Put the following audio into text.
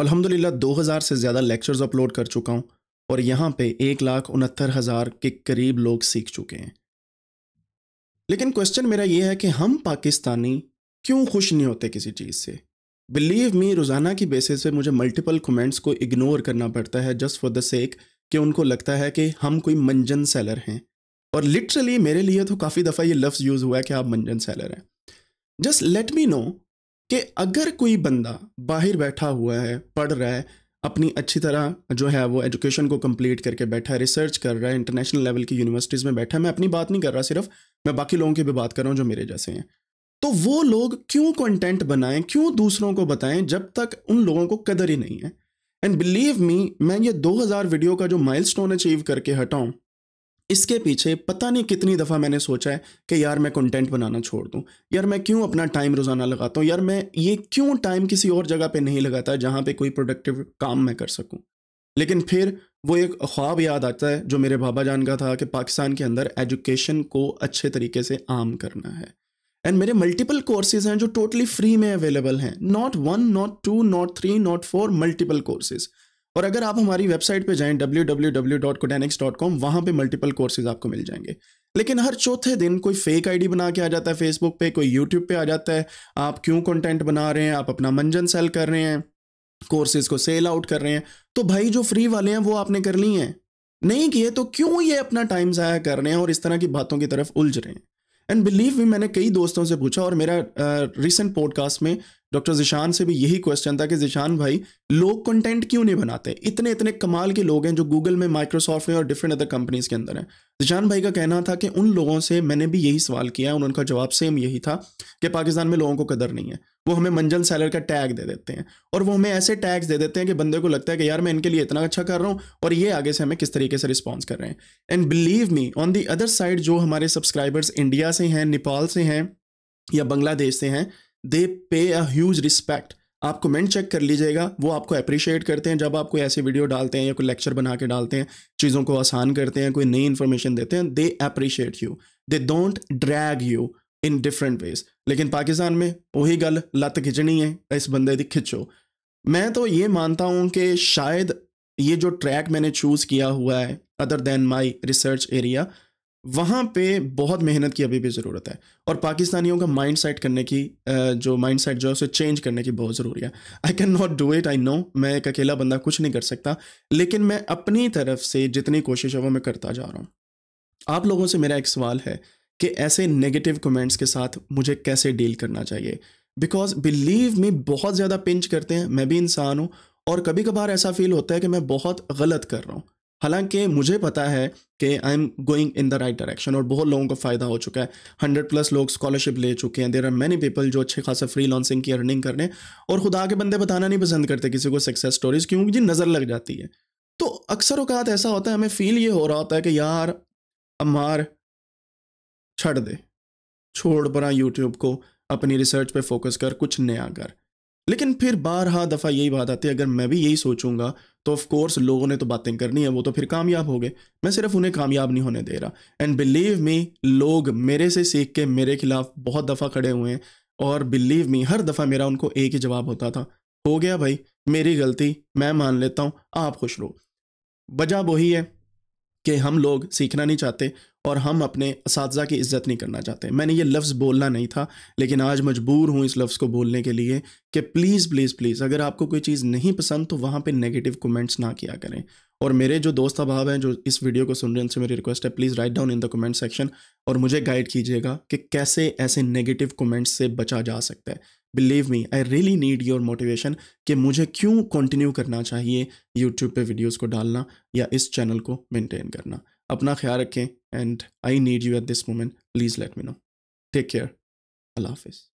अल्हम्दुलिल्लाह 2000 से ज़्यादा लेक्चर्स अपलोड कर चुका हूँ और यहाँ पे एक लाख उनहत्तर हज़ार के करीब लोग सीख चुके हैं लेकिन क्वेश्चन मेरा ये है कि हम पाकिस्तानी क्यों खुश नहीं होते किसी चीज़ से बिलीव मी रोज़ाना की बेसिस पे मुझे मल्टीपल कमेंट्स को इग्नोर करना पड़ता है जस्ट फॉर द सेक कि उनको लगता है कि हम कोई मंजन सेलर हैं और लिटरली मेरे लिए तो काफ़ी दफ़ा ये लफ्ज़ यूज़ हुआ है कि आप मंजन सेलर हैं जस्ट लेट मी नो कि अगर कोई बंदा बाहर बैठा हुआ है पढ़ रहा है अपनी अच्छी तरह जो है वो एजुकेशन को कंप्लीट करके बैठा है रिसर्च कर रहा है इंटरनेशनल लेवल की यूनिवर्सिटीज़ में बैठा है मैं अपनी बात नहीं कर रहा सिर्फ मैं बाकी लोगों की भी बात कर रहा हूँ जो मेरे जैसे हैं तो वो लोग क्यों कंटेंट बनाएं क्यों दूसरों को बताएं जब तक उन लोगों को कदर ही नहीं है एंड बिलीव मी मैं ये 2000 वीडियो का जो माइलस्टोन अचीव करके हटाऊं इसके पीछे पता नहीं कितनी दफ़ा मैंने सोचा है कि यार मैं कंटेंट बनाना छोड़ दूँ यार मैं क्यों अपना टाइम रोज़ाना लगाता हूँ यार मैं ये क्यों टाइम किसी और जगह पे नहीं लगाता जहाँ पे कोई प्रोडक्टिव काम मैं कर सकूँ लेकिन फिर वो एक ख्वाब याद आता है जो मेरे बाबा जान का था कि पाकिस्तान के अंदर एजुकेशन को अच्छे तरीके से आम करना है एंड मेरे मल्टीपल कोर्सेज हैं जो टोटली फ्री में अवेलेबल हैं not one not two not three not four multiple courses और अगर आप हमारी वेबसाइट पे जाएं कॉम वहां पे मल्टीपल कोर्सेज आपको मिल जाएंगे लेकिन हर चौथे दिन कोई फेक आईडी बना के आ जाता है फेसबुक पे कोई यूट्यूब पे आ जाता है आप क्यों कंटेंट बना रहे हैं आप अपना मंजन सेल कर रहे हैं कोर्सेज को सेल आउट कर रहे हैं तो भाई जो फ्री वाले हैं वो आपने कर ली हैं नहीं किए तो क्यों ये अपना टाइम ज़ाया कर रहे हैं और इस तरह की बातों की तरफ उलझ रहे हैं एंड बिलीव भी मैंने कई दोस्तों से पूछा और मेरा रिसेंट uh, पॉडकास्ट में डॉक्टर जिशान से भी यही क्वेश्चन था कि जिशान भाई लोग कंटेंट क्यों नहीं बनाते इतने इतने कमाल के लोग हैं जो गूगल में माइक्रोसॉफ्ट में और डिफरेंट अदर कंपनीज के अंदर हैं जिशान भाई का कहना था कि उन लोगों से मैंने भी यही सवाल किया है उनका जवाब सेम यही था कि पाकिस्तान में लोगों को कदर नहीं है वो हमें मंजल सैलर का टैग दे देते हैं और वो हमें ऐसे टैग्स दे देते हैं कि बंदे को लगता है कि यार मैं इनके लिए इतना अच्छा कर रहा हूँ और ये आगे से हमें किस तरीके से रिस्पॉन्स कर रहे हैं and believe me on the other side जो हमारे सब्सक्राइबर्स इंडिया से हैं नेपाल से हैं या बांग्लादेश से हैं दे पे अज रिस्पेक्ट आप कमेंट चेक कर लीजिएगा वो आपको अप्रिशिएट करते हैं जब आप कोई ऐसे वीडियो डालते हैं या कोई लेक्चर बना के डालते हैं चीज़ों को आसान करते हैं कोई नई इन्फॉर्मेशन देते हैं they appreciate you they don't drag you in different ways लेकिन पाकिस्तान में वही गल लत खिंचनी है इस बंदे की खिंचो मैं तो ये मानता हूँ कि शायद ये जो ट्रैक मैंने चूज़ किया हुआ है other than my research area वहाँ पे बहुत मेहनत की अभी भी ज़रूरत है और पाकिस्तानियों का माइंड सेट करने की जो माइंड सेट जो है उसे चेंज करने की बहुत ज़रूरी है I can not do it I know मैं एक अकेला बंदा कुछ नहीं कर सकता लेकिन मैं अपनी तरफ से जितनी कोशिश है वो मैं करता जा रहा हूँ आप लोगों से मेरा एक सवाल है कि ऐसे नेगेटिव कमेंट्स के साथ मुझे कैसे डील करना चाहिए बिकॉज बिलीव मी बहुत ज़्यादा पिंच करते हैं मैं भी इंसान हूँ और कभी कभार ऐसा फील होता है कि मैं बहुत गलत कर रहा हूँ हालांकि मुझे पता है कि I am going in the right direction और बहुत लोगों को फ़ायदा हो चुका है हंड्रेड प्लस लोग स्कॉलरशिप ले चुके हैं देर आर मैनी पीपल जो अच्छे खासा फ्री लॉन्सिंग की अर्निंग करने और खुदा के बंदे बताना नहीं पसंद करते किसी को सक्सेस स्टोरीज क्योंकि जी नज़र लग जाती है तो अक्सर अवकात ऐसा होता है हमें फील ये हो रहा होता है कि यार अमार छड़ दे छोड़ परा यूट्यूब को अपनी रिसर्च पर फोकस कर कुछ नया कर लेकिन फिर बारहा दफ़ा यही बात आती है अगर मैं भी यही सोचूंगा तो ऑफ कोर्स लोगों ने तो बातें करनी है वो तो फिर कामयाब हो गए मैं सिर्फ उन्हें कामयाब नहीं होने दे रहा एंड बिलीव मी लोग मेरे से सीख के मेरे खिलाफ बहुत दफ़ा खड़े हुए हैं और बिलीव मी हर दफ़ा मेरा उनको एक ही जवाब होता था हो गया भाई मेरी गलती मैं मान लेता हूँ आप खुश रहो वजह वही है कि हम लोग सीखना नहीं चाहते और हम अपने इस की इज़्ज़त नहीं करना चाहते मैंने ये लफ्ज़ बोलना नहीं था लेकिन आज मजबूर हूँ इस लफ्ज़ को बोलने के लिए कि प्लीज़ प्लीज़ प्लीज़ अगर आपको कोई चीज़ नहीं पसंद तो वहाँ पे नेगेटिव कमेंट्स ना किया करें और मेरे जो दोस्त अभाव हैं जो इस वीडियो को सुन रहे हैं उनसे मेरी रिक्वेस्ट है please write down in the comment section और मुझे गाइड कीजिएगा कि कैसे ऐसे नेगेटिव कमेंट्स से बचा जा सकता है believe me I really need your motivation कि मुझे क्यों कंटिन्यू करना चाहिए यूट्यूब पे वीडियोस को डालना या इस चैनल को मेंटेन करना अपना ख्याल रखें and I need you at this moment please let me know take care अल्लाह हाफिज़